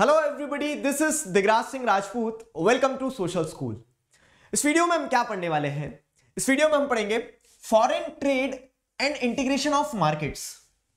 Hello everybody this is Digraj Singh Rajput welcome to social school इस video में हम क्या पढ़ने वाले हैं इस वीडियो में हम पढ़ेंगे foreign trade and integration of markets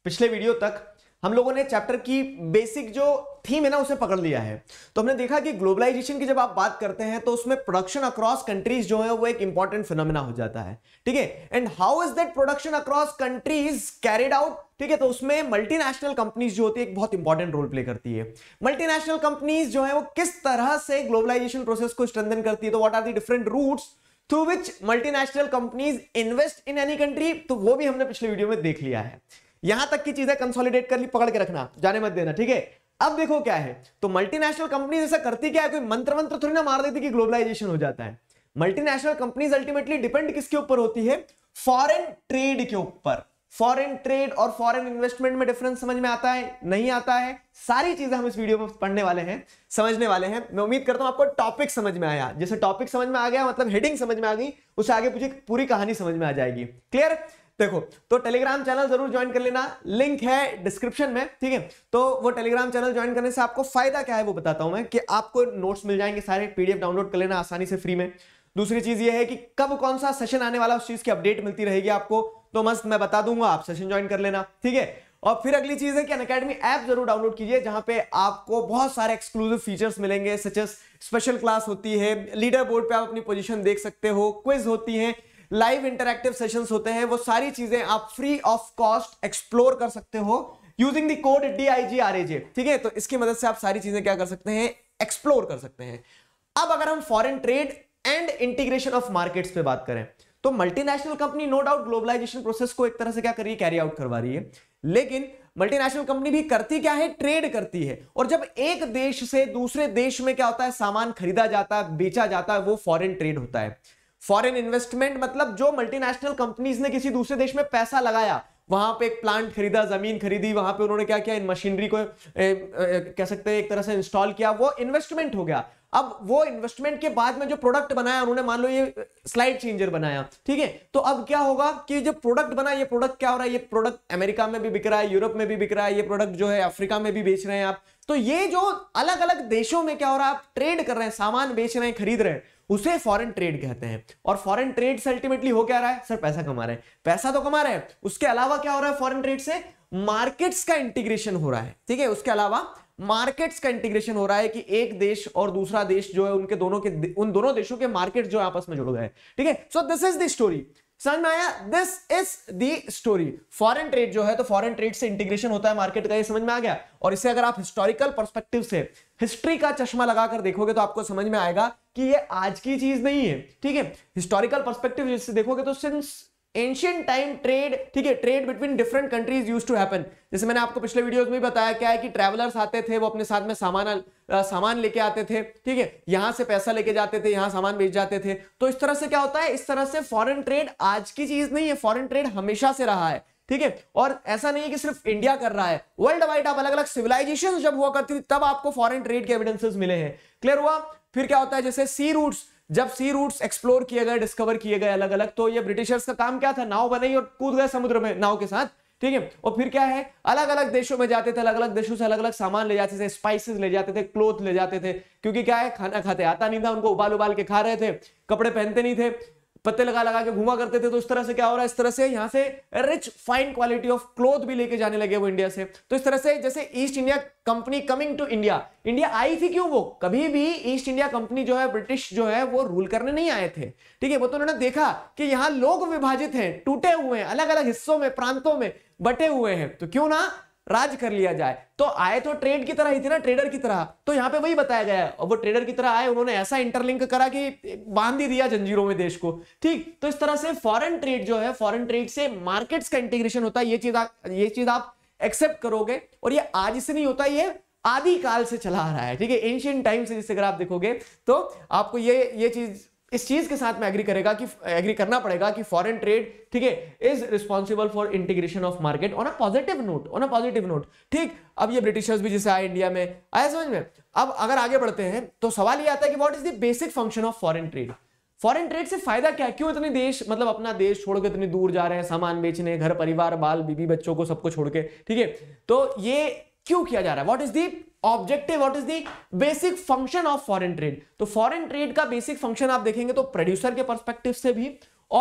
पिछले वीडियो तक हम लोगों ने चैप्टर की बेसिक जो थीम है ना उसे पकड़ लिया है तो हमने देखा कि ग्लोबलाइजेशन की जब आप बात करते हैं तो उसमें प्रोडक्शन अक्रॉस कंट्रीज जो है वो एक इंपॉर्टेंट फिनोमिना हो जाता है ठीक है and how is that production across countries carried out ठीक है तो उसमें मल्टीनेशनल कंपनीज जो होती है एक बहुत इंपॉर्टेंट रोल प्ले करती है मल्टीनेशनल कंपनीज जो है वो किस तरह से ग्लोबलाइजेशन प्रोसेस को स्ट्रेंथन करती है तो what are the different routes through which multinational companies invest in any country तो वो भी हमने पिछले वीडियो में देख लिया है यहां तक की चीजें कंसोलिडेट कर ली पकड़ के रखना जाने मत देना ठीक है अब देखो क्या है तो मल्टीनेशनल कंपनीज ऐसा करती क्या है कोई मंत्र मंत्र थोड़ी ना मार देती कि ग्लोबलाइजेशन हो जाता है मल्टीनेशनल कंपनीज अल्टीमेटली डिपेंड किसके ऊपर होती है फॉरेन ट्रेड के ऊपर फॉरेन ट्रेड और फॉरेन इन्वेस्टमेंट में डिफरेंस समझ में आता है नहीं आता है सारी चीजें हम इस वीडियो में पढ़ने वाले हैं समझने वाले हैं मैं उम्मीद करता हूं आपको टॉपिक समझ में आया जैसे टॉपिक समझ में आ गया मतलब हेडिंग समझ में आ गई उससे आगे पूछे पूरी कहानी समझ में आ जाएगी क्लियर देखो तो टेलीग्राम चैनल जरूर ज्वाइन कर लेना लिंक है डिस्क्रिप्शन में ठीक है तो वो टेलीग्राम चैनल ज्वाइन करने से आपको फायदा क्या है वो बताता हूं मैं कि आपको नोट्स मिल जाएंगे सारे पीडीएफ डाउनलोड कर लेना आसानी से फ्री में दूसरी चीज ये है कि कब कौन सा सेशन आने वाला उस चीज की अपडेट मिलती रहेगी आपको तो मस्त मैं बता दूंगा आप सेशन ज्वाइन कर लेना ठीक है और फिर अगली चीज है कि अनकेडमी ऐप जरूर डाउनलोड कीजिए जहां पे आपको बहुत सारे एक्सक्लूसिव फीचर्स मिलेंगे सचेस स्पेशल क्लास होती है लीडर बोर्ड पे आप अपनी पोजीशन देख सकते हो क्विज होती है लाइव इंटरक्टिव सेशन होते हैं वो सारी चीजें आप फ्री ऑफ कॉस्ट एक्सप्लोर कर सकते हो using the code D I G R A ठीक है तो इसकी मदद से आप सारी चीजें क्या कर सकते हैं एक्सप्लोर कर सकते हैं अब अगर हम foreign trade and integration of markets पे बात करें तो multinational company no doubt globalization process को एक तरह से क्या कर रही है कैरी आउट करवा रही है लेकिन मल्टीनेशनल कंपनी भी करती क्या है ट्रेड करती है और जब एक देश से दूसरे देश में क्या होता है सामान खरीदा जाता है बेचा जाता है वो फॉरेन ट्रेड होता है फॉरेन इन्वेस्टमेंट मतलब जो मल्टीनेशनल कंपनीज ने किसी दूसरे देश में पैसा लगाया वहां पे एक प्लांट खरीदा जमीन खरीदी वहां पे उन्होंने क्या किया इन मशीनरी को ए, ए, कह सकते हैं एक तरह से इंस्टॉल किया वो इन्वेस्टमेंट हो गया अब वो इन्वेस्टमेंट के बाद में जो प्रोडक्ट बनाया उन्होंने मान लो ये स्लाइड चेंजर बनाया ठीक है तो अब क्या होगा कि जो प्रोडक्ट बना ये प्रोडक्ट क्या हो रहा है ये प्रोडक्ट अमेरिका में भी बिक रहा है यूरोप में भी बिक रहा है ये प्रोडक्ट जो है अफ्रीका में भी बेच रहे हैं आप तो ये जो अलग अलग देशों में क्या हो रहा है आप ट्रेड कर रहे हैं सामान बेच रहे हैं खरीद रहे हैं उसे फॉरेन ट्रेड कहते हैं और फॉरेन ट्रेड से अल्टीमेटली हो क्या रहा है सर पैसा कमा रहे हैं पैसा तो कमा रहे हैं उसके अलावा क्या हो रहा है फॉरेन ट्रेड से मार्केट्स का इंटीग्रेशन हो रहा है ठीक है उसके अलावा मार्केट्स का इंटीग्रेशन हो रहा है कि एक देश और दूसरा देश जो है उनके दोनों के उन दोनों देशों के मार्केट जो आपस में जुड़ गए ठीक है so this is the story समझ में आया this is the story foreign trade जो है तो फॉरेन ट्रेड से इंटीग्रेशन होता है मार्केट का ये समझ में आ गया और इसे अगर आप हिस्टोरिकल परस्पेक्टिव से हिस्ट्री का चश्मा लगाकर देखोगे तो आपको समझ में आएगा कि ये आज की चीज नहीं है ठीक है हिस्टोरिकल परस्पेक्टिव जिससे देखोगे तो सिंस एंशियंट टाइम ट्रेड ठीक है trade between different countries use to happen जैसे मैंने आपको पिछले वीडियोस में बताया क्या है कि ट्रैवलर्स आते थे वो अपने साथ में सामान सामान लेके आते थे ठीक है यहां से पैसा लेके जाते थे यहाँ सामान बेच जाते थे तो इस तरह से क्या होता है इस तरह से फॉरन ट्रेड आज की चीज नहीं है फॉरन ट्रेड हमेशा से रहा है ठीक है और ऐसा नहीं है कि सिर्फ इंडिया कर रहा है वर्ल्ड वाइड आप अलग अलग सिविलाइजेशन जब हुआ करती थी तब आपको फॉरेन ट्रेड के एविडेंसेस मिले हैं क्लियर हुआ फिर क्या होता है जैसे सी रूट्स जब सी रूट्स एक्सप्लोर किए गए डिस्कवर किए गए अलग अलग तो ये ब्रिटिशर्स का काम क्या था नाव बनाई और कूद गए समुद्र में नाव के साथ ठीक है और फिर क्या है अलग अलग देशों में जाते थे अलग अलग देशों से अलग अलग सामान ले जाते थे स्पाइसेस ले जाते थे क्लोथ ले जाते थे क्योंकि क्या है खाना खाते आता नहीं था उनको उबाल उबाल के खा रहे थे कपड़े पहनते नहीं थे पत्ते लगा लगा के घुमा करते थे तो इस तरह से क्या हो रहा है इस तरह से यहाँ से rich fine quality of cloth भी लेके जाने लगे वो इंडिया से तो इस तरह से जैसे East India company coming to India India आई थी क्यों वो कभी भी ईस्ट इंडिया कंपनी जो है ब्रिटिश जो है वो रूल करने नहीं आए थे ठीक है वो तो उन्होंने देखा कि यहाँ लोग विभाजित हैं टूटे हुए हैं अलग अलग हिस्सों में प्रांतों में बटे हुए हैं तो क्यों ना राज कर लिया जाए तो आए तो ट्रेड की तरह ही थे ना ट्रेडर की तरह तो यहाँ पे वही बताया गया है और वो ट्रेडर की तरह आए उन्होंने ऐसा इंटरलिंक करा कि बांध ही दिया जंजीरों में देश को ठीक तो इस तरह से फॉरेन ट्रेड जो है फॉरेन ट्रेड से मार्केट्स का इंटीग्रेशन होता है ये चीज आप ये चीज आप एक्सेप्ट करोगे और ये आज से नहीं होता ये आदि काल से चला आ रहा है ठीक है एंशियंट टाइम से जिससे अगर आप देखोगे तो आपको ये ये चीज इस चीज के साथ में एग्री करेगा कि एग्री करना पड़ेगा कि फॉरेन ट्रेड ठीक है is responsible for integration of market on a positive note on a positive note ठीक अब ये ब्रिटिशर्स भी जैसे आए इंडिया में आया समझ में अब अगर आगे बढ़ते हैं तो सवाल ये आता है कि what is the basic function of foreign trade foreign trade से फायदा क्या है क्यों इतने देश मतलब अपना देश छोड़कर इतनी दूर जा रहे हैं सामान बेचने घर परिवार बाल बीबी बच्चों को सबको छोड़ के ठीक है तो ये क्यों किया जा रहा है what is the objective what is the basic function of foreign trade तो फॉरन ट्रेड का बेसिक फंक्शन आप देखेंगे तो प्रोड्यूसर के परस्पेक्टिव से भी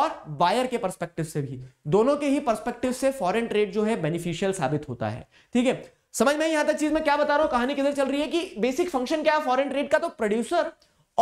और बायर के परस्पेक्टिव से भी दोनों के ही परस्पेक्टिव से फॉरन ट्रेड जो है बेनिफिशियल साबित होता है ठीक है समझ में यहां तक चीज में क्या बता रहा हूं कहानी किधर चल रही है कि बेसिक फंक्शन क्या है फॉरन ट्रेड का तो प्रोड्यूसर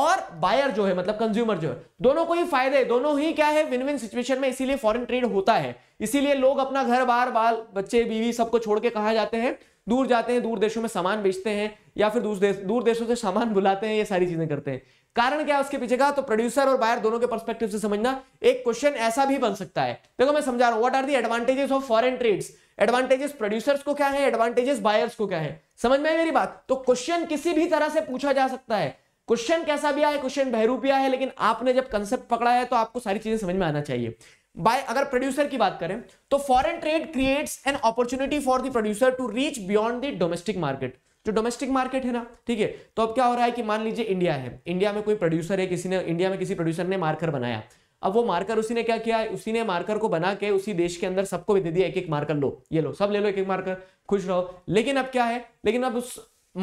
और बायर जो है मतलब कंज्यूमर जो है दोनों को ही फायदे दोनों ही क्या है विन विन सिचुएशन में इसीलिए फॉरेन ट्रेड होता है इसीलिए लोग अपना घर बार बाल बच्चे बीवी सबको छोड़ के कहा जाते हैं दूर जाते हैं दूर देशों में सामान बेचते हैं या फिर दूर दूर देशों से सामान बुलाते हैं ये सारी चीजें करते हैं कारण क्या है उसके पीछे का तो प्रोड्यूसर और बायर दोनों के परस्पेक्टिव से समझना एक क्वेश्चन ऐसा भी बन सकता है देखो मैं समझा रहा हूं what are the advantages of foreign trades advantages producers को क्या है एडवांटेजेस बायर्स को क्या है समझ में मेरी बात तो क्वेश्चन किसी भी तरह से पूछा जा सकता है क्वेश्चन कैसा भी आया क्वेश्चन बहरूपिया है लेकिन आपने जब कंसेप्ट पकड़ा है तो आपको सारी चीजें समझ में आना चाहिए बाय अगर प्रोड्यूसर की बात करें तो foreign trade creates an opportunity for the producer to reach beyond the domestic market जो डोमेस्टिक मार्केट है ना ठीक है तो अब क्या हो रहा है कि मान लीजिए इंडिया है इंडिया में कोई प्रोड्यूसर है किसी ने इंडिया में किसी प्रोड्यूसर ने मार्कर बनाया अब वो मार्कर उसी ने क्या किया उसी ने मार्कर को बना के उसी देश के अंदर सबको भी दे दिया एक एक मार्कर लो ये लो सब ले लो एक एक मार्कर खुश रहो लेकिन अब क्या है लेकिन अब उस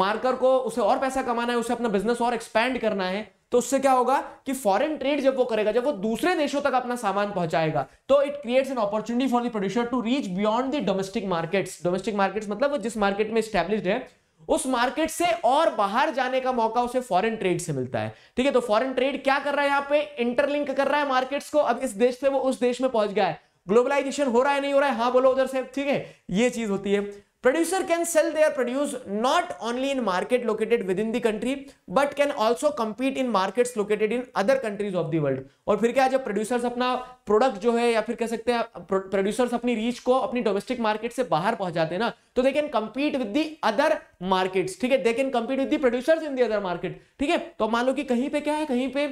मार्कर को उसे और पैसा कमाना है उसे अपना बिजनेस और एक्सपैंड करना है तो उससे क्या होगा कि फॉरेन ट्रेड जब वो करेगा जब वो दूसरे देशों तक अपना सामान पहुंचाएगा तो it creates an opportunity for the producer to reach beyond the domestic markets domestic markets मतलब वो जिस मार्केट में स्टैब्लिश है उस मार्केट से और बाहर जाने का मौका उसे फॉरेन ट्रेड से मिलता है ठीक है तो फॉरेन ट्रेड क्या कर रहा है यहाँ पे इंटरलिंक कर रहा है मार्केट्स को अब इस देश से वो उस देश में पहुंच गया है ग्लोबलाइजेशन हो रहा है नहीं हो रहा है हाँ बोलो उधर से ठीक है ये चीज होती है Producer can sell their produce not only in market located within the country but can also compete in markets located in other countries of the world. aur fir kya jab producers apna product jo hai ya fir keh sakte hain producers apni reach ko apni domestic market se bahar pahunchate na to they can compete with the other markets theek hai they can compete with the producers in the other market theek hai to maan lo ki kahin pe kya hai kahin pe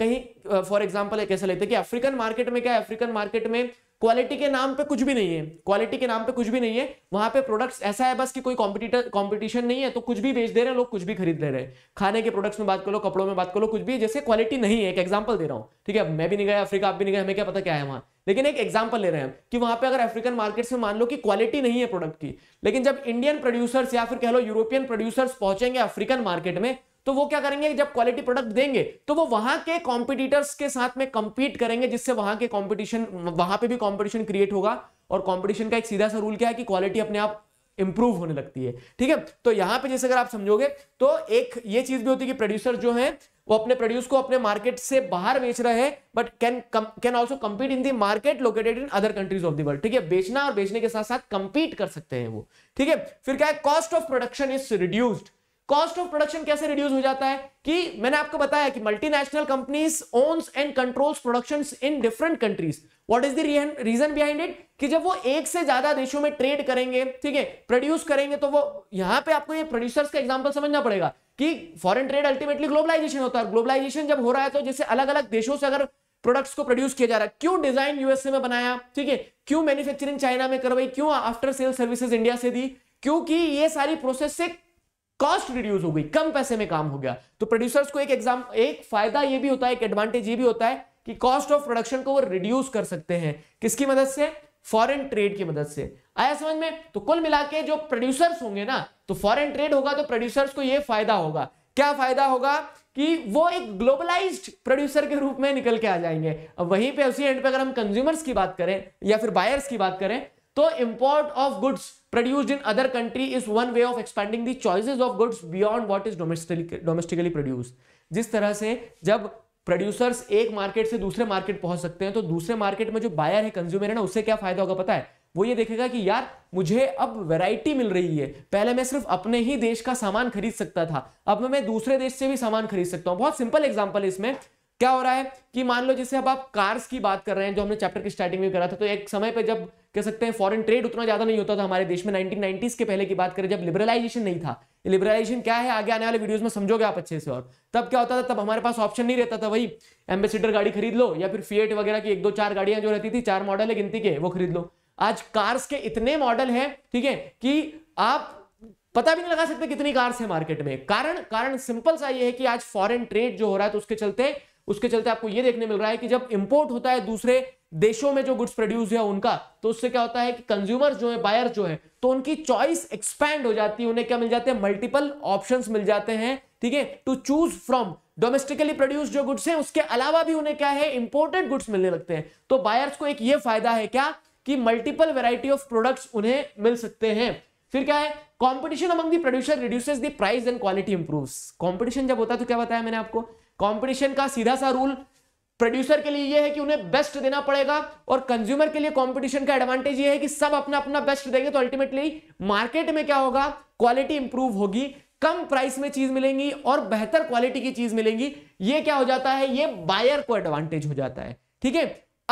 kahin for example example कैसे लेते हैं कि African market में क्या है African market में quality के नाम पे कुछ भी नहीं है क्वालिटी के नाम पे कुछ भी नहीं है वहां पे प्रोडक्ट्स ऐसा है बस कि कोई कॉम्पिटिटर कॉम्पिटिशन नहीं है तो कुछ भी बेच दे रहे हैं लोग कुछ भी खरीद ले रहे हैं खाने के प्रोडक्ट्स में बात करो कपड़ों में बात करो कुछ भी जैसे क्वालिटी नहीं है एक एग्जाम्पल दे रहा हूँ ठीक है मैं भी नहीं गया अफ्रीका आप भी नहीं गए हमें क्या पता क्या है वहाँ लेकिन एक एग्जाम्पल ले रहे हैं कि वहां पे अगर अफ्रीकन मार्केट में मान लो कि क्वालिटी नहीं है प्रोडक्ट की लेकिन जब इंडियन प्रोड्यूसर्स या फिर कह लो यूरोपियन प्रोड्यूसर्स पहुंचेंगे अफ्रीकन मार्केट में तो वो क्या करेंगे जब क्वालिटी प्रोडक्ट देंगे तो वो वहां के कॉम्पिटिटर्स के साथ में कंपीट करेंगे जिससे वहां के कॉम्पिटिशन वहां पर भी कॉम्पिटिशन क्रिएट होगा और कॉम्पिटिशन का एक सीधा सा रूल क्या है कि क्वालिटी अपने आप इंप्रूव होने लगती है ठीक है तो यहां पे जैसे अगर आप समझोगे तो एक ये चीज भी होती है कि प्रोड्यूसर जो है वो अपने प्रोड्यूस को अपने मार्केट से बाहर बेच रहे हैं but can can also compete in the market located in other countries of the world ठीक है बेचना और बेचने के साथ साथ कंपीट कर सकते हैं वो ठीक है फिर क्या है cost of production is reduced cost of production कैसे रिड्यूस हो जाता है कि मैंने आपको बताया कि multinational companies owns and controls productions in different countries what is the reason behind it कि जब वो एक से ज्यादा देशों में ट्रेड करेंगे ठीक है प्रोड्यूस करेंगे तो वो यहां पे आपको ये प्रोड्यूसर्स का एग्जांपल समझना पड़ेगा कि फॉरेन ट्रेड अल्टीमेटली ग्लोबलाइजेशन होता है ग्लोबलाइजेशन जब हो रहा है तो जैसे अलग अलग देशों से अगर प्रोडक्ट्स को प्रोड्यूस किया जा रहा है क्यों डिजाइन यूएसए में बनाया ठीक है क्यों मैन्युफैक्चरिंग चाइना में करवाई क्यों आफ्टर सेल इंडिया से दी क्योंकि ये सारी प्रोसेस से कॉस्ट रिड्यूस हो गई कम पैसे में काम हो गया तो प्रोड्यूसर्स को एक एग्जाम एक फायदा ये भी होता है एक एडवांटेज ये भी होता है कि कॉस्ट ऑफ प्रोडक्शन को वो रिड्यूस कर सकते हैं किसकी मदद से फॉरेन ट्रेड की मदद से आया समझ में तो कुल मिला के जो प्रोड्यूसर्स होंगे ना तो फॉरेन ट्रेड होगा तो प्रोड्यूसर्स को यह फायदा होगा क्या फायदा होगा कि वो एक ग्लोबलाइज्ड प्रोड्यूसर के रूप में निकल के आ जाएंगे अब वहीं पे उसी एंड पे अगर हम कंज्यूमर्स की बात करें या फिर बायर्स की बात करें तो import of goods produced in other country is one way of expanding the choices of goods beyond what is domestically domestically produced jis tarah se jab producers ek market se dusre market pahunch sakte hain to dusre market mein jo buyer hai consumer hai na usse kya fayda hoga pata hai वो ये देखेगा कि यार मुझे अब variety मिल रही है पहले मैं सिर्फ अपने ही देश का सामान खरीद सकता था अब मैं दूसरे देश से भी सामान खरीद सकता हूं बहुत सिंपल एग्जांपल है इसमें क्या हो रहा है कि मान लो जैसे अब आप कार्स की बात कर रहे हैं जो हमने चैप्टर की स्टार्टिंग में करा था तो एक समय पर जब कह सकते हैं फॉरेन ट्रेड उतना ज्यादा नहीं होता था हमारे देश में 1990s के पहले की बात करें जब लिबरलाइजेशन नहीं था लिबरलाइजेशन क्या है आगे आने वाले वीडियोस में समझोगे आप अच्छे से और तब क्या होता था तब हमारे पास ऑप्शन नहीं रहता था वही एम्बेसिडर गाड़ी खरीद लो या फिर फीएट वगैरह की एक दो चार गाड़ियां जो रहती थी चार मॉडल है गिनती के वो खरीद लो आज कार्स के इतने मॉडल हैं ठीक है कि आप पता भी नहीं लगा सकते कितनी कार्स है मार्केट में कारण कारण सिंपल सा ये है कि आज फॉरेन ट्रेड जो हो रहा है तो उसके चलते उसके चलते आपको यह देखने मिल रहा है कि जब इंपोर्ट होता है दूसरे देशों में जो गुड्स प्रोड्यूस है उनका तो उससे क्या होता है कि कंज्यूमर जो है बायर जो है तो उनकी चॉइस एक्सपैंड हो जाती है उन्हें क्या मिल जाते हैं मल्टीपल ऑप्शंस मिल जाते हैं ठीक है to choose from domestically produce जो गुड्स हैं उसके अलावा भी उन्हें क्या है इंपोर्टेड गुड्स मिलने लगते हैं तो बायर्स को एक ये फायदा है क्या कि मल्टीपल वेराइटी ऑफ प्रोडक्ट उन्हें मिल सकते हैं फिर क्या है competition among the producer reduces the price and quality improves competition जब होता है तो क्या बताया मैंने आपको कंपटीशन का सीधा सा रूल प्रोड्यूसर के लिए यह है कि उन्हें बेस्ट देना पड़ेगा और कंज्यूमर के लिए कंपटीशन का एडवांटेज यह है कि सब अपना अपना बेस्ट देंगे तो अल्टीमेटली मार्केट में क्या होगा क्वालिटी इंप्रूव होगी कम प्राइस में चीज मिलेंगी और बेहतर क्वालिटी की चीज मिलेंगी ये क्या हो जाता है ये बायर को एडवांटेज हो जाता है ठीक है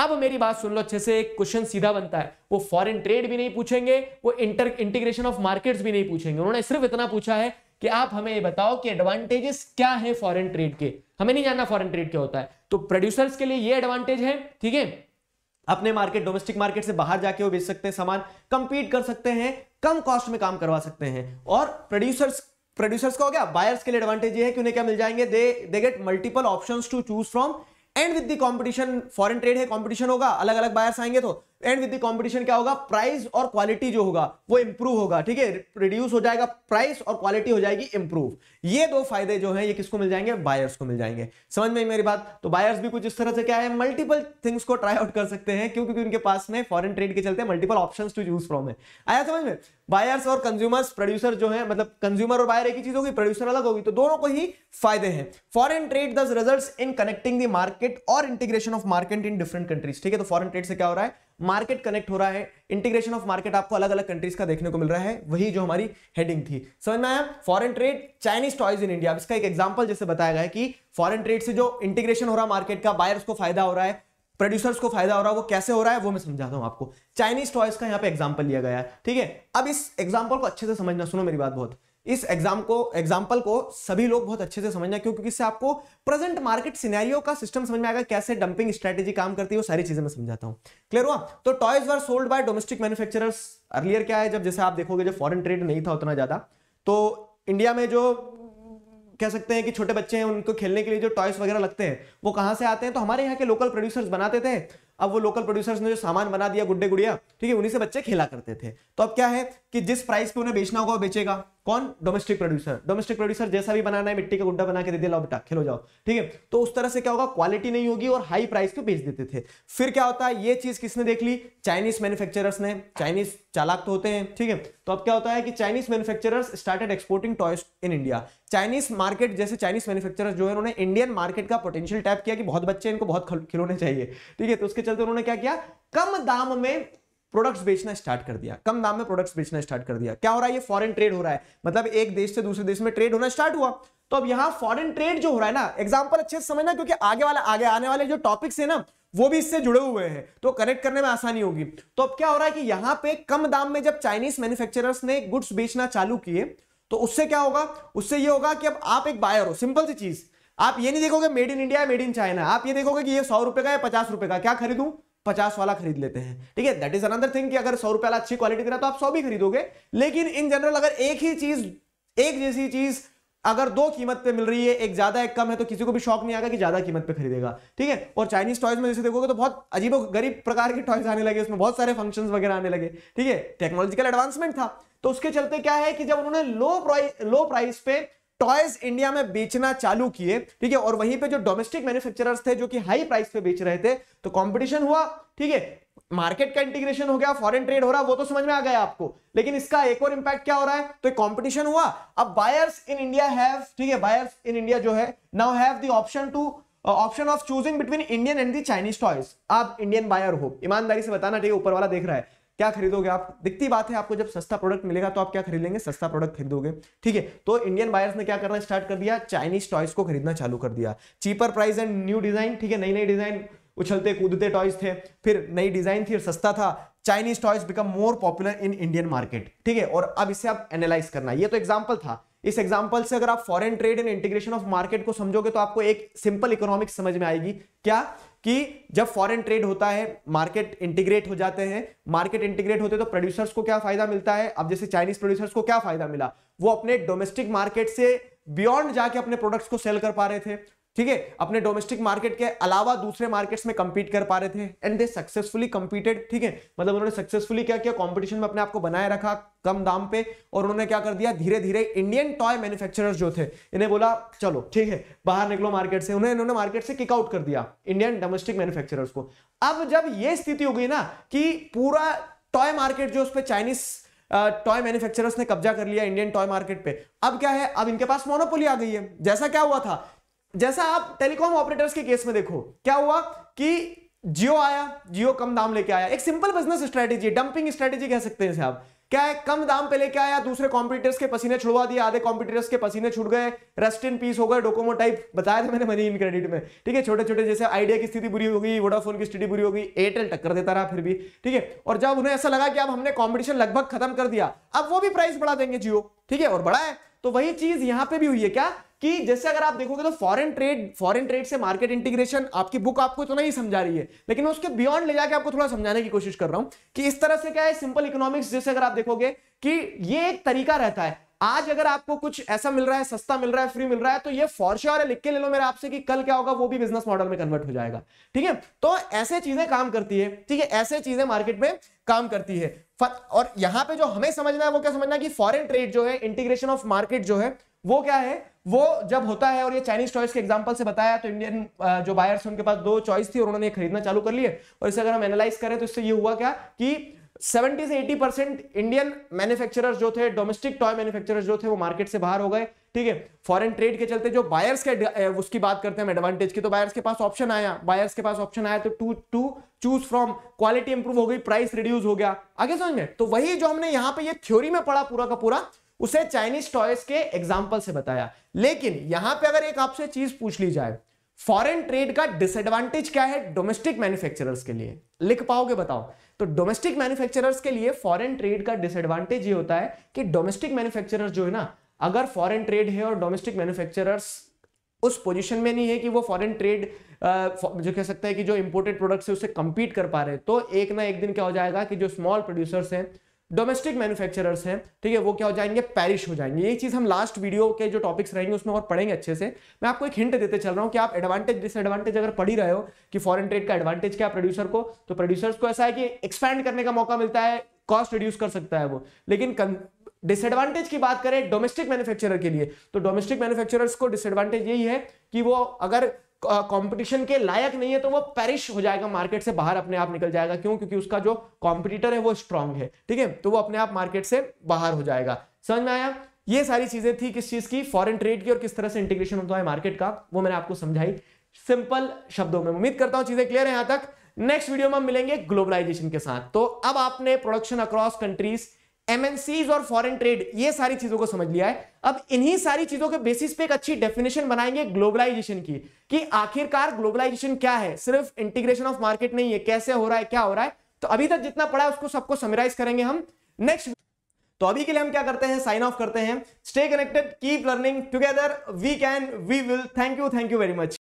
अब मेरी बात सुन लो अच्छे से एक क्वेश्चन सीधा बनता है वो फॉरेन ट्रेड भी नहीं पूछेंगे वो इंटर इंटीग्रेशन ऑफ मार्केट्स भी नहीं पूछेंगे उन्होंने सिर्फ इतना पूछा है कि आप हमें ये बताओ कि एडवांटेजेस क्या है फॉरेन ट्रेड के हमें नहीं जानना फॉरेन ट्रेड क्या होता है तो प्रोड्यूसर्स के लिए ये एडवांटेज है ठीक है अपने मार्केट डोमेस्टिक मार्केट से बाहर जाके वो बेच सकते हैं सामान कंपीट कर सकते हैं कम कॉस्ट में काम करवा सकते हैं और प्रोड्यूसर्स प्रोड्यूसर्स का हो गया बायर्स के लिए एडवांटेज ये है कि उन्हें क्या मिल जाएंगे they they get multiple options to choose from and with the competition foreign trade है कंपटीशन होगा अलग अलग बायर्स आएंगे तो एंड विद द कंपटीशन क्या होगा प्राइस और क्वालिटी जो होगा वो इंप्रूव होगा ठीक है रिड्यूस हो जाएगा प्राइस और क्वालिटी हो जाएगी इंप्रूव ये दो फायदे जो है ये किसको मिल जाएंगे बायर्स को मिल जाएंगे समझ में मेरी बात तो बायर्स भी कुछ इस तरह से क्या है मल्टीपल थिंग्स को ट्राई आउट कर सकते हैं क्यों क्योंकि उनके पास में फॉरन ट्रेड के चलते multiple option to choose from है आया समझ में बायर्स और कंज्यूमर्स प्रोड्यूसर जो है मतलब कंज्यूमर और बायर एक ही चीज होगी प्रोड्यूसर अलग होगी तो दोनों को ही फायदे हैं foreign trade thus result in connecting the market और integration of market in different countries ठीक है तो फॉरन ट्रेड से क्या हो रहा है मार्केट कनेक्ट हो रहा है इंटीग्रेशन ऑफ मार्केट आपको अलग अलग कंट्रीज का देखने को मिल रहा है वही जो हमारी हेडिंग थी समझ में आया foreign trade Chinese toys in India इसका एक एग्जाम्पल जैसे बताया गया कि फॉरेन ट्रेड से जो इंटीग्रेशन हो रहा है मार्केट का बायर्स को फायदा हो रहा है प्रोड्यूसर्स को फायदा हो रहा है वो कैसे हो रहा है वो मैं समझाता हूं आपको चाइनीज टॉयज का यहाँ पे एग्जाम्पल लिया गया है ठीक है अब इस एग्जाम्पल को अच्छे से समझना सुनो मेरी बात बहुत इस एग्जाम को एग्जाम्पल को सभी लोग बहुत अच्छे से समझना क्यों क्योंकि इससे आपको प्रेजेंट मार्केट सिनेरियो का सिस्टम समझ में आएगा कैसे डंपिंग स्ट्रेटेजी काम करती है वो सारी चीजें मैं समझाता हूं क्लियर हुआ तो toys were sold by domestic manufacturers earlier क्या है जब जैसे आप देखोगे जब फॉरन ट्रेड नहीं था उतना ज्यादा तो इंडिया में जो कह सकते हैं कि छोटे बच्चे हैं उनको खेलने के लिए जो टॉयस वगैरह लगते हैं वो कहाँ से आते हैं तो हमारे यहाँ के लोकल प्रोड्यूसर्स बनाते थे अब वो लोकल प्रोड्यूसर्स ने जो सामान बना दिया गुड्डे गुड़िया ठीक है उन्हीं से बच्चे खेला करते थे तो अब क्या है कि जिस प्राइस पे उन्हें बेचना होगा वो बेचेगा कौन डोमेस्टिक प्रोड्यूसर डोमेस्टिक प्रोड्यूसर जैसा भी बनाना है मिट्टी का गुड्डा बना के दे दिया लो बेटा खेलो जाओ ठीक है तो उस तरह से क्या होगा क्वालिटी नहीं होगी और हाई प्राइस पे बेच देते थे फिर क्या होता है ये चीज किसने देख ली चाइनीज मैन्युफैक्चरर्स ने चाइनीज चालाक तो होते हैं ठीक है तो अब क्या होता है कि Chinese manufacturers started exporting toys in India Chinese market जैसे चाइनीज मैन्युफैक्चरर्स जो है उन्होंने इंडियन मार्केट का पोटेंशियल टैप किया कि बहुत बच्चे इनको बहुत खिलौने चाहिए ठीक है तो उसके चलते उन्होंने क्या किया कम दाम में प्रोडक्ट्स बेचना स्टार्ट कर दिया कम दाम में प्रोडक्ट्स बेचना स्टार्ट कर दिया क्या हो रहा है ये फॉरेन ट्रेड हो रहा है मतलब एक देश से दूसरे देश में ट्रेड होना स्टार्ट हुआ तो अब यहाँ फॉरेन ट्रेड जो हो रहा है ना एग्जाम्पल अच्छे से समझना क्योंकि आगे वाला आगे आने वाले जो टॉपिक्स है ना वो भी इससे जुड़े हुए हैं तो कनेक्ट करने में आसानी होगी तो अब क्या हो रहा है कि यहाँ पे कम दाम में जब चाइनीज मैन्युफैक्चरर्स ने गुड्स बेचना चालू किए तो उससे क्या होगा उससे ये होगा कि अब आप एक बायर हो सिंपल सी चीज आप ये नहीं देखोगे made in India made in China आप ये देखोगे कि ये सौ रुपए का या पचास रुपए का क्या खरीदूं पचास वाला खरीद लेते हैं ठीक है दैट इज अनदर थिंग कि अगर सौ रुपये वाला अच्छी क्वालिटी देना तो आप सौ भी खरीदोगे लेकिन इन जनरल अगर एक ही चीज एक जैसी चीज अगर दो कीमत पे मिल रही है एक ज्यादा एक कम है तो किसी को भी शौक नहीं आएगा कि ज्यादा कीमत पे खरीदेगा ठीक है और चाइनीज टॉयज में जैसे देखोगे तो बहुत अजीब गरीब प्रकार के टॉयज आने लगे उसमें बहुत सारे फंक्शन वगैरह आने लगे ठीक है टेक्नोलॉजिकल एडवांसमेंट था तो उसके चलते क्या है कि जब उन्होंने लो प्राइस लो प्राइस पे टॉयज इंडिया में बेचना चालू किए ठीक है और वहीं पे जो डोमेस्टिक मैन्युफैक्चरर्स थे जो कि हाई प्राइस पे बेच रहे थे तो कंपटीशन हुआ ठीक है मार्केट का इंटीग्रेशन हो गया फॉरेन ट्रेड हो रहा वो तो समझ में आ गया आपको लेकिन इसका एक और इंपैक्ट क्या हो रहा है तो कॉम्पिटिशन हुआ अब बायर्स इन इंडिया हैव ठीक है बायर्स इन इंडिया जो है now have the option to option of choosing between Indian and the Chinese toys आप इंडियन बायर हो ईमानदारी से बताना ठीक है ऊपर वाला देख रहा है क्या खरीदोगे आप दिखती बात है आपको जब सस्ता प्रोडक्ट मिलेगा तो आप क्या खरीद लेंगे सस्ता प्रोडक्ट खरीदोगे ठीक है तो इंडियन बायर्स ने क्या करना स्टार्ट कर दिया चाइनीज टॉयज को खरीदना चालू कर दिया cheaper price and new design ठीक है नई नई डिजाइन उछलते कूदते टॉयज थे फिर नई डिजाइन थी और सस्ता था Chinese toys become more popular in Indian market ठीक है और अब इसे आप एनालाइज करना ये तो एग्जाम्पल था इस एग्जाम्पल से अगर आप foreign trade and integration of market को समझोगे तो आपको एक सिंपल इकोनॉमिक समझ में आएगी क्या कि जब फॉरेन ट्रेड होता है मार्केट इंटीग्रेट हो जाते हैं मार्केट इंटीग्रेट होते हैं तो प्रोड्यूसर्स को क्या फायदा मिलता है अब जैसे चाइनीज प्रोड्यूसर्स को क्या फायदा मिला वो अपने डोमेस्टिक मार्केट से बियॉन्ड जाके अपने प्रोडक्ट्स को सेल कर पा रहे थे ठीक है अपने डोमेस्टिक मार्केट के अलावा दूसरे मार्केट्स में कम्पीट कर पा रहे थे एंड दे सक्सेसफुली कम्पीटेड ठीक है मतलब उन्होंने सक्सेसफुली क्या किया कंपटीशन में अपने आप को बनाए रखा कम दाम पे और उन्होंने क्या कर दिया धीरे धीरे इंडियन टॉय मैन्युफैक्चरर्स जो थे इन्हें बोला चलो ठीक है बाहर निकलो मार्केट से उन्हें इन्होंने मार्केट से किक आउट कर दिया इंडियन डोमेस्टिक मैन्युफैक्चरर्स को अब जब ये स्थिति हो गई ना कि पूरा टॉय मार्केट जो उस पर चाइनीस टॉय मैन्युफैक्चरर्स ने कब्जा कर लिया इंडियन टॉय मार्केट पे अब क्या है अब इनके पास मोनोपोली आ गई है जैसा क्या हुआ था जैसा आप टेलीकॉम ऑपरेटर्स के केस में देखो क्या हुआ कि जियो आया जियो कम दाम लेके आया एक simple business strategy dumping strategy कह सकते हैं आप क्या है कम दाम पे लेके आया दूसरे कॉम्पिटिटर्स के पसीने छुड़वा दिए आधे कॉम्पिटिटर्स के पसीने छुड़ गए रेस्ट इन पीस हो गए डोकोमो टाइप बताया था मैंने मनी इन क्रेडिट में ठीक है छोटे छोटे जैसे आइडिया की स्थिति बुरी होगी वोडाफोन की स्थिति बुरी हो गई एयरटेल टक्कर देता रहा फिर भी ठीक है और जब उन्हें ऐसा लगा कि अब हमने कॉम्पिटिशन लगभग खत्म कर दिया अब वो भी प्राइस बढ़ा देंगे जियो ठीक है और बढ़ा है तो वही चीज यहाँ पे भी हुई है क्या कि जैसे अगर आप देखोगे तो फॉरेन ट्रेड फॉरेन ट्रेड से मार्केट इंटीग्रेशन आपकी बुक आपको इतना तो ही समझा रही है लेकिन उसके बियॉन्ड ले जाके आपको थोड़ा समझाने की कोशिश कर रहा हूं कि इस तरह से क्या है सिंपल इकोनॉमिक्स जैसे अगर आप देखोगे कि ये एक तरीका रहता है आज अगर आपको कुछ ऐसा मिल रहा है सस्ता मिल रहा है फ्री मिल रहा है तो ये फॉर और लिख के ले लो मेरे आपसे कि कल क्या होगा वो भी बिजनेस मॉडल में कन्वर्ट हो जाएगा ठीक है तो ऐसे चीजें काम करती है ठीक है ऐसे चीजें मार्केट में काम करती है और यहां पे जो हमें समझना है वो क्या समझना है कि फॉरेन ट्रेड जो है इंटीग्रेशन ऑफ मार्केट जो है वो क्या है वो जब होता है और ये चाइनीज चॉइस के एग्जांपल से बताया तो इंडियन जो बायर्स उनके पास दो चॉइस थी और उन्होंने खरीदना चालू कर लिए और इसे अगर हम एनालाइज करें तो इससे ये हुआ क्या कि 70 से 80 परसेंट इंडियन मैन्युफैक्चरर्स जो थे डोमेस्टिक टॉय मैन्युफैक्चरर्स जो थे वो मार्केट से बाहर हो गए ठीक है फॉरेन ट्रेड के चलते जो बायर्स के उसकी बात करते हैं एडवांटेज की तो बायर्स के पास ऑप्शन आया बायर्स के पास ऑप्शन आया तो to to choose from quality improve हो गई प्राइस रिड्यूस हो गया आगे समझ में तो वही जो हमने यहां पर थ्योरी में पढ़ा पूरा का पूरा उसे चाइनीज टॉयस के एग्जाम्पल से बताया लेकिन यहां पर अगर एक आपसे चीज पूछ ली जाए फॉरेन ट्रेड का डिसएडवांटेज क्या है डोमेस्टिक मैन्युफैक्चरर्स के लिए लिख पाओगे बताओ तो डोमेस्टिक मैन्युफैक्चरर्स के लिए फॉरेन ट्रेड का डिसएडवांटेज ये होता है कि डोमेस्टिक मैन्युफैक्चरर्स जो है ना अगर फॉरेन ट्रेड है और डोमेस्टिक मैन्युफैक्चरर्स उस पोजीशन में नहीं है कि वो फॉरेन ट्रेड जो कह सकता है कि जो इंपोर्टेड प्रोडक्ट्स है उससे कंपीट कर पा रहे हैं तो एक ना एक दिन क्या हो जाएगा कि जो स्मॉल प्रोड्यूसर्स हैं डोमेस्टिक मैन्युफैक्चरर्स हैं ठीक है वो क्या हो जाएंगे पैरिश हो जाएंगे ये चीज़ हम लास्ट वीडियो के जो टॉपिक्स रहेंगे उसमें और पढ़ेंगे अच्छे से मैं आपको एक हिंट देते चल रहा हूँ कि आप एडवांटेज डिसएडवांटेज अगर पढ़ ही रहे हो कि फॉरन ट्रेड का एडवांटेज क्या प्रोड्यूसर को तो प्रोड्यूसर्स को ऐसा है कि एक्सपैंड करने का मौका मिलता है कॉस्ट रिड्यूस कर सकता है वो लेकिन डिसएडवांटेज की बात करें डोमेस्टिक मैन्युफैक्चरर के लिए तो डोमेस्टिक मैन्युफैक्चरर्स को डिसएडवांटेज यही है कि वो अगर कंपटीशन के लायक नहीं है तो वो पेरिश हो जाएगा मार्केट से बाहर अपने आप निकल जाएगा क्यों क्योंकि उसका जो कॉम्पिटिटर है वो स्ट्रांग है ठीक है तो वो अपने आप मार्केट से बाहर हो जाएगा समझ में आया ये सारी चीजें थी किस चीज की फॉरन ट्रेड की और किस तरह से इंटीग्रेशन होता है मार्केट का वो मैंने आपको समझाई सिंपल शब्दों में उम्मीद करता हूं चीजें क्लियर है यहां तक नेक्स्ट वीडियो में हम मिलेंगे ग्लोबलाइजेशन के साथ तो अब आपने प्रोडक्शन अक्रॉस कंट्रीज एमएनसीज और फॉरेन ट्रेड ये सारी चीजों को समझ लिया है अब इन्हीं सारी चीजों के बेसिस पे एक अच्छी डेफिनेशन बनाएंगे ग्लोबलाइजेशन की कि आखिरकार ग्लोबलाइजेशन क्या है सिर्फ इंटीग्रेशन ऑफ मार्केट नहीं है कैसे हो रहा है क्या हो रहा है तो अभी तक जितना पढ़ा है उसको सबको समराइज करेंगे हम नेक्स्ट तो अभी के लिए हम क्या करते हैं साइन ऑफ करते हैं stay connected keep learning together we can we will thank you thank you very much